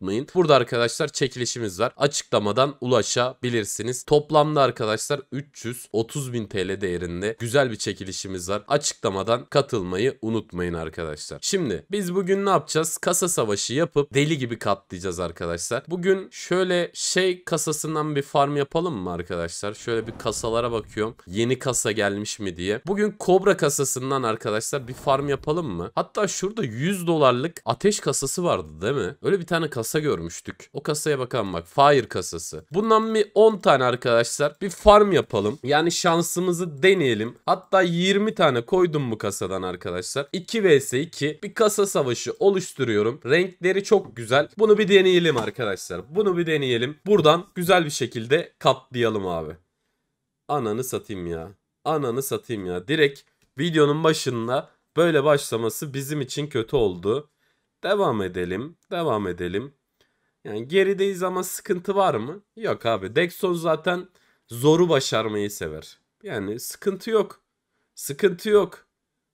unutmayın. Burada arkadaşlar çekilişimiz var. Açıklamadan ulaşabilirsiniz. Toplamda arkadaşlar 330 bin TL değerinde güzel bir çekilişimiz var. Açıklamadan katılmayı unutmayın arkadaşlar. Şimdi biz bugün ne yapacağız? Kasa savaşı yapıp deli gibi katlayacağız arkadaşlar. Bugün şöyle şey kasasından bir farm yapalım mı arkadaşlar? Şöyle bir kasalara bakıyorum. Yeni kasa gelmiş mi diye. Bugün kobra kasasından arkadaşlar bir farm yapalım mı? Hatta şurada 100 dolarlık ateş kasası vardı değil mi? Öyle bir tane kasa kasa görmüştük. O kasaya bakalım bak. Fire kasası. Bundan bir 10 tane arkadaşlar bir farm yapalım. Yani şansımızı deneyelim. Hatta 20 tane koydum bu kasadan arkadaşlar. 2 vs 2 bir kasa savaşı oluşturuyorum. Renkleri çok güzel. Bunu bir deneyelim arkadaşlar. Bunu bir deneyelim. Buradan güzel bir şekilde katlayalım abi. Ananı satayım ya. Ananı satayım ya. Direkt videonun başında böyle başlaması bizim için kötü oldu. Devam edelim. Devam edelim. Yani gerideyiz ama sıkıntı var mı? Yok abi. Dexon zaten zoru başarmayı sever. Yani sıkıntı yok. Sıkıntı yok.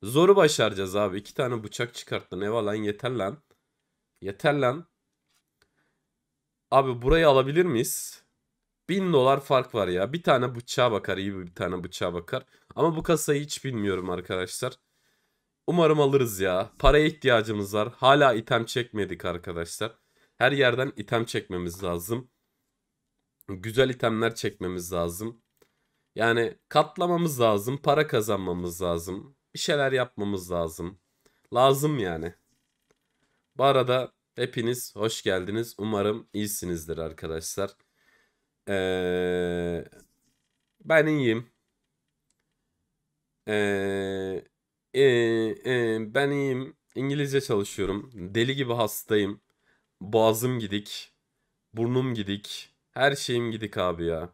Zoru başaracağız abi. İki tane bıçak çıkarttın. Eva lan yeter lan. Yeter lan. Abi burayı alabilir miyiz? Bin dolar fark var ya. Bir tane bıçağa bakar. iyi bir tane bıçağa bakar. Ama bu kasayı hiç bilmiyorum arkadaşlar. Umarım alırız ya. Paraya ihtiyacımız var. Hala item çekmedik arkadaşlar. Her yerden item çekmemiz lazım. Güzel itemler çekmemiz lazım. Yani katlamamız lazım. Para kazanmamız lazım. Bir şeyler yapmamız lazım. Lazım yani. Bu arada hepiniz hoş geldiniz. Umarım iyisinizdir arkadaşlar. Ee, ben iyiyim. Ee, e, e, ben iyiyim. İngilizce çalışıyorum. Deli gibi hastayım. Boğazım gidik. Burnum gidik. Her şeyim gidik abi ya.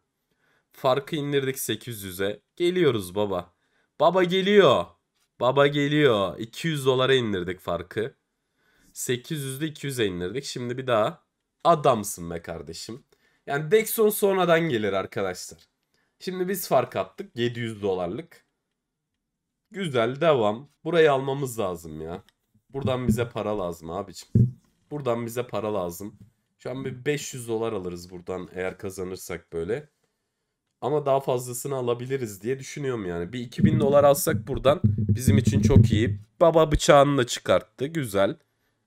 Farkı indirdik 800'e. Geliyoruz baba. Baba geliyor. Baba geliyor. 200 dolara indirdik farkı. 800'de 200'e indirdik. Şimdi bir daha adamsın be kardeşim. Yani Dexon sonradan gelir arkadaşlar. Şimdi biz fark attık 700 dolarlık. Güzel devam. Burayı almamız lazım ya. Buradan bize para lazım abicim. Buradan bize para lazım. Şu an bir 500 dolar alırız buradan eğer kazanırsak böyle. Ama daha fazlasını alabiliriz diye düşünüyorum yani. Bir 2000 dolar alsak buradan bizim için çok iyi. Baba bıçağını da çıkarttı. Güzel.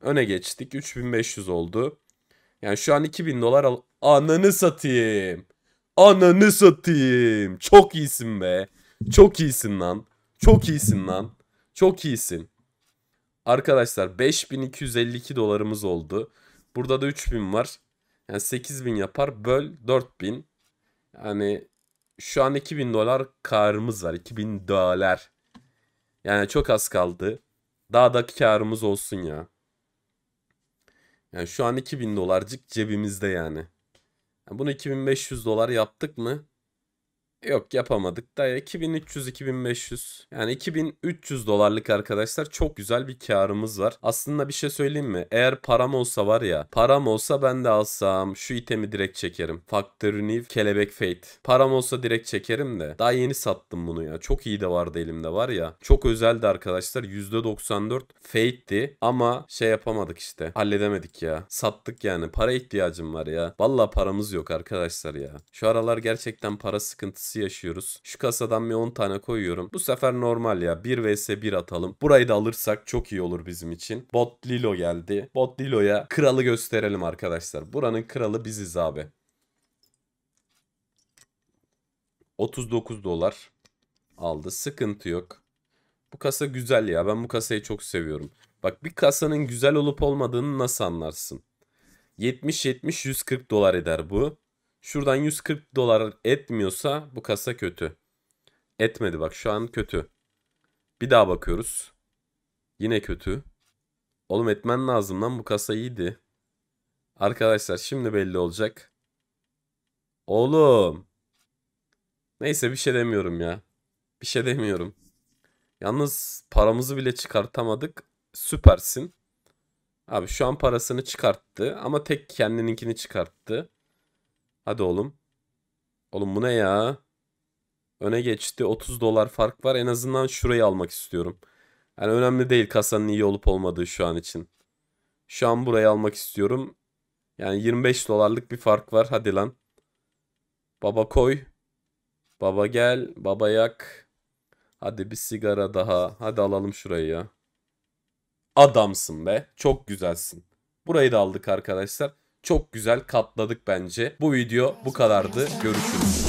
Öne geçtik. 3500 oldu. Yani şu an 2000 dolar al... Ananı satayım. Ananı satayım. Çok iyisin be. Çok iyisin lan. Çok iyisin lan. Çok iyisin. Arkadaşlar 5252 dolarımız oldu. Burada da 3000 var. Yani 8000 yapar. Böl 4000. Yani şu an 2000 dolar karımız var. 2000 dolar. Yani çok az kaldı. Daha da karımız olsun ya. Yani şu an 2000 dolarcık cebimizde yani. yani bunu 2500 dolar yaptık mı? Yok yapamadık da 2300-2500 yani 2300 dolarlık arkadaşlar çok güzel bir karımız var. Aslında bir şey söyleyeyim mi? Eğer param olsa var ya param olsa ben de alsam şu itemi direkt çekerim. Factor New Kelebek Fate. Param olsa direkt çekerim de daha yeni sattım bunu ya. Çok iyi de vardı elimde var ya. Çok özeldi arkadaşlar %94 Fate'ti ama şey yapamadık işte halledemedik ya. Sattık yani para ihtiyacım var ya. Valla paramız yok arkadaşlar ya. Şu aralar gerçekten para sıkıntısı sıkıntısı yaşıyoruz. Şu kasadan bir 10 tane koyuyorum. Bu sefer normal ya. 1 vs 1 atalım. Burayı da alırsak çok iyi olur bizim için. Bot Lilo geldi. Bot Lilo'ya kralı gösterelim arkadaşlar. Buranın kralı biziz abi. 39 dolar aldı. Sıkıntı yok. Bu kasa güzel ya. Ben bu kasayı çok seviyorum. Bak bir kasanın güzel olup olmadığını nasıl anlarsın? 70-70-140 dolar eder bu. Şuradan 140 dolar etmiyorsa bu kasa kötü. Etmedi bak şu an kötü. Bir daha bakıyoruz. Yine kötü. Oğlum etmen lazım lan bu kasa iyiydi. Arkadaşlar şimdi belli olacak. Oğlum. Neyse bir şey demiyorum ya. Bir şey demiyorum. Yalnız paramızı bile çıkartamadık. Süpersin. Abi şu an parasını çıkarttı ama tek kendininkini çıkarttı. Hadi oğlum. Oğlum bu ne ya? Öne geçti. 30 dolar fark var. En azından şurayı almak istiyorum. Yani önemli değil kasanın iyi olup olmadığı şu an için. Şu an burayı almak istiyorum. Yani 25 dolarlık bir fark var. Hadi lan. Baba koy. Baba gel. Baba yak. Hadi bir sigara daha. Hadi alalım şurayı ya. Adamsın be. Çok güzelsin. Burayı da aldık arkadaşlar çok güzel katladık bence. Bu video bu kadardı. Görüşürüz.